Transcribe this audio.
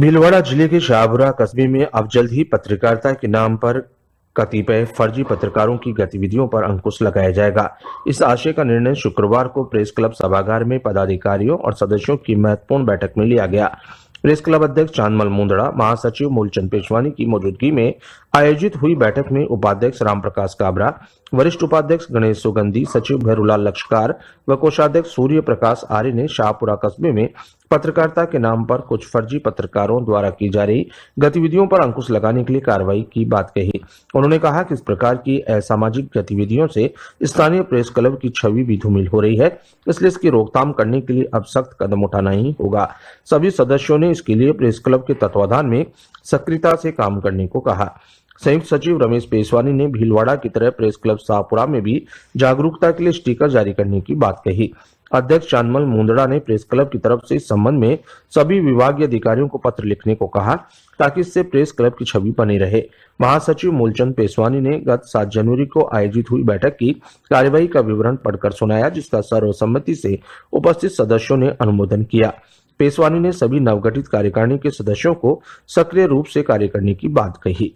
भीलवाड़ा जिले के शाहबुरा कस्बे में अब जल्द ही पत्रकारिता के नाम पर कतिपय फर्जी पत्रकारों की गतिविधियों पर अंकुश लगाया जाएगा इस आशय का निर्णय शुक्रवार को प्रेस क्लब सभागार में पदाधिकारियों और सदस्यों की महत्वपूर्ण बैठक में लिया गया प्रेस क्लब अध्यक्ष चांदमल मुंदड़ा महासचिव मूलचंद पेशवानी की मौजूदगी में आयोजित हुई बैठक में उपाध्यक्ष राम प्रकाश काबरा वरिष्ठ उपाध्यक्ष गणेश सुगंधी सचिव भैरूलाल लक्षकार व कोषाध्यक्ष सूर्य प्रकाश आर्य ने शाहपुरा कस्बे में पत्रकारिता के नाम पर कुछ फर्जी पत्रकारों द्वारा की जा रही गतिविधियों पर अंकुश लगाने के लिए कार्रवाई की बात कही उन्होंने कहा कि इस प्रकार की असामाजिक गतिविधियों से स्थानीय प्रेस क्लब की छवि भी धूमिल हो रही है इसलिए इसकी रोकथाम करने के लिए अब सख्त कदम उठाना ही होगा सभी सदस्यों ने इसके लिए प्रेस क्लब के तत्वाधान में सक्रियता से काम करने को कहा संयुक्त सचिव रमेश पेशवानी ने भीलवाड़ा की तरह प्रेस क्लब शाहपुरा में भी जागरूकता के लिए स्टिकर जारी करने की बात कही अध्यक्ष चांदमल मुंदड़ा ने प्रेस क्लब की तरफ से इस संबंध में सभी विभागीय अधिकारियों को पत्र लिखने को कहा ताकि इससे प्रेस क्लब की छवि बनी रहे महासचिव मूलचंद पेशवानी ने गत 7 जनवरी को आयोजित हुई बैठक की कार्यवाही का विवरण पढ़कर सुनाया जिसका सर्वसम्मति से उपस्थित सदस्यों ने अनुमोदन किया पेशवानी ने सभी नवगठित कार्यकारिणी के सदस्यों को सक्रिय रूप से कार्य करने की बात कही